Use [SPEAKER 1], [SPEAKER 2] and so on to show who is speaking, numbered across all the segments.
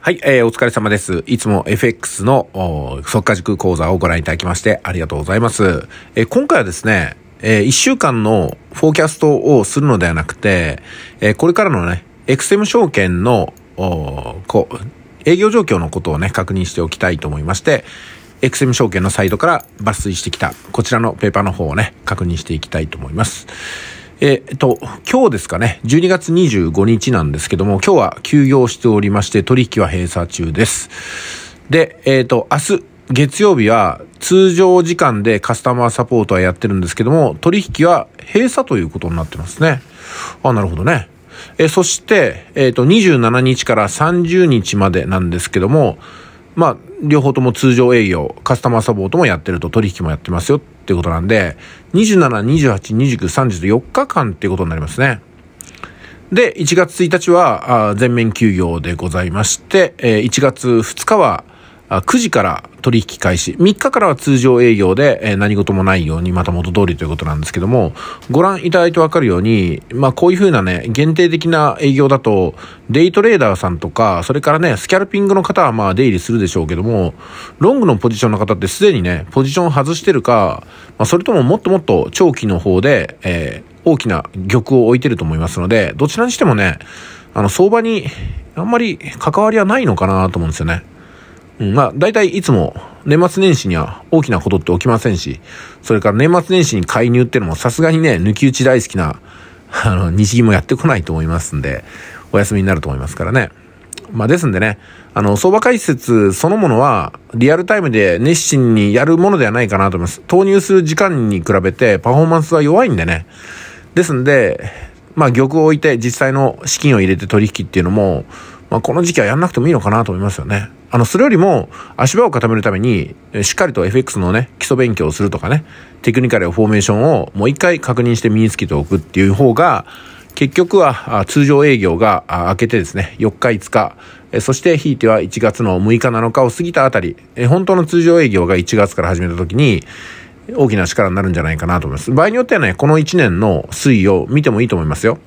[SPEAKER 1] はい、えー、お疲れ様です。いつも FX の即価軸講座をご覧いただきましてありがとうございます。えー、今回はですね、えー、1週間のフォーキャストをするのではなくて、えー、これからのね、XM 証券のこ営業状況のことをね、確認しておきたいと思いまして、XM 証券のサイトから抜粋してきた、こちらのペーパーの方をね、確認していきたいと思います。えっと、今日ですかね、12月25日なんですけども、今日は休業しておりまして、取引は閉鎖中です。で、えっ、と、明日、月曜日は通常時間でカスタマーサポートはやってるんですけども、取引は閉鎖ということになってますね。あ、なるほどね。えそして、えっ、と、27日から30日までなんですけども、まあ、両方とも通常営業、カスタマーサポートもやってると、取引もやってますよっていうことなんで、27、28、29、30と4日間っていうことになりますね。で、1月1日は全面休業でございまして、1月2日は9時から取引開始。3日からは通常営業で、何事もないように、また元通りということなんですけども、ご覧いただいてわかるように、まあこういう風なね、限定的な営業だと、デイトレーダーさんとか、それからね、スキャルピングの方はまあ出入りするでしょうけども、ロングのポジションの方ってすでにね、ポジションを外してるか、まあ、それとももっともっと長期の方で、えー、大きな玉を置いてると思いますので、どちらにしてもね、あの相場にあんまり関わりはないのかなと思うんですよね。うん、まあ、大体いつも年末年始には大きなことって起きませんし、それから年末年始に介入ってのもさすがにね、抜き打ち大好きな、あの、日銀もやってこないと思いますんで、お休みになると思いますからね。まあ、ですんでね、あの、相場解説そのものは、リアルタイムで熱心にやるものではないかなと思います。投入する時間に比べてパフォーマンスは弱いんでね。ですんで、まあ、玉を置いて実際の資金を入れて取引っていうのも、まあ、この時期はやんなくてもいいのかなと思いますよね。あの、それよりも、足場を固めるために、しっかりと FX のね、基礎勉強をするとかね、テクニカルやフォーメーションをもう一回確認して身につけておくっていう方が、結局は通常営業が明けてですね、4日5日、そしてひいては1月の6日7日を過ぎたあたり、本当の通常営業が1月から始めた時に、大きな力になるんじゃないかなと思います。場合によってはね、この1年の推移を見てもいいと思いますよ。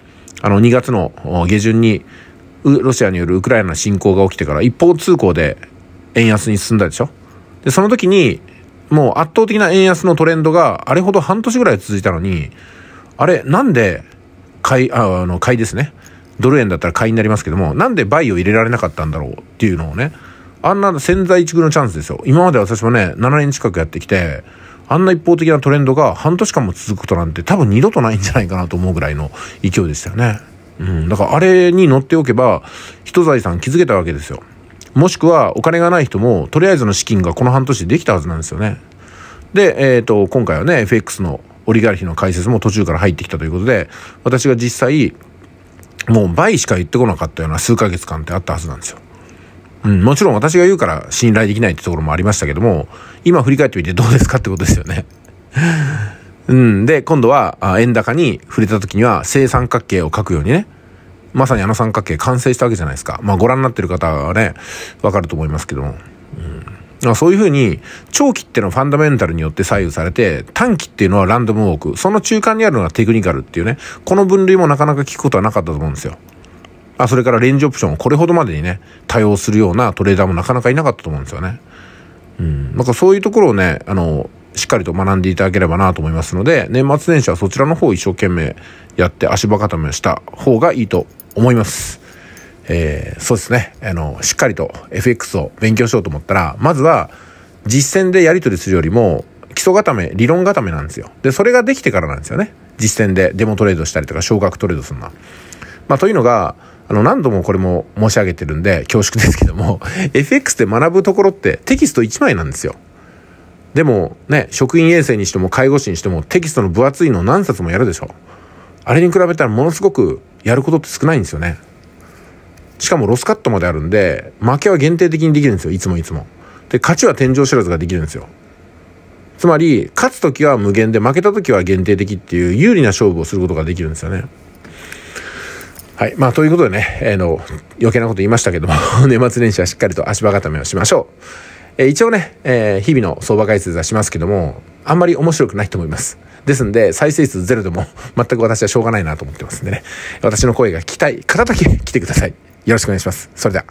[SPEAKER 1] あの、2月の下旬に、ロシアによるウクライナ侵攻が起きてから一方通行で円安に進んだでしょで、その時に、もう圧倒的な円安のトレンドがあれほど半年ぐらい続いたのに、あれ、なんで、買い、あの、買いですね。ドル円だったら買いになりますけども、なんでバイを入れられなかったんだろうっていうのをね、あんな潜在一遇のチャンスですよ。今まで私もね、7年近くやってきて、あんな一方的なトレンドが半年間も続くことなんて多分二度とないんじゃないかなと思うぐらいの勢いでしたよね。うん。だからあれに乗っておけば、人財産築けたわけですよ。もしくはお金がない人も、とりあえずの資金がこの半年でできたはずなんですよね。で、えっ、ー、と、今回はね、FX のオリガルヒの解説も途中から入ってきたということで、私が実際、もう倍しか言ってこなかったような数ヶ月間ってあったはずなんですよ。うん、もちろん私が言うから信頼できないってところもありましたけども、今振り返ってみてどうですかってことですよね。うん。で、今度は、円高に触れた時には、正三角形を描くようにね。まさにあの三角形完成したわけじゃないですか。まあご覧になってる方はね、わかると思いますけども。うん、そういうふうに、長期っていうのはファンダメンタルによって左右されて、短期っていうのはランダムウォーク。その中間にあるのがテクニカルっていうね、この分類もなかなか聞くことはなかったと思うんですよ。あ、それからレンジオプション、をこれほどまでにね、対応するようなトレーダーもなかなかいなかったと思うんですよね。うん。なんかそういうところをね、あの、しっかりと学んでいただければなと思いますので、年末年始はそちらの方を一生懸命やって足場固めをした方がいいと思います。えー、そうですね。あの、しっかりと FX を勉強しようと思ったら、まずは実践でやり取りするよりも、基礎固め、理論固めなんですよ。で、それができてからなんですよね。実践でデモトレードしたりとか、少額トレードするのは。まあ、というのが、あの、何度もこれも申し上げてるんで、恐縮ですけども、FX で学ぶところってテキスト1枚なんですよ。でもね、職員衛生にしても介護士にしてもテキストの分厚いの何冊もやるでしょ。あれに比べたらものすごくやることって少ないんですよね。しかもロスカットまであるんで、負けは限定的にできるんですよ。いつもいつも。で、勝ちは天井知らずができるんですよ。つまり、勝つ時は無限で、負けた時は限定的っていう有利な勝負をすることができるんですよね。はい。まあ、ということでね、えー、の、余計なこと言いましたけども 年末年始はしっかりと足場固めをしましょう。え一応ね、えー、日々の相場解説はしますけども、あんまり面白くないと思います。ですんで、再生数ゼロでも 全く私はしょうがないなと思ってますんでね。私の声が聞きたい方だけ来てください。よろしくお願いします。それでは。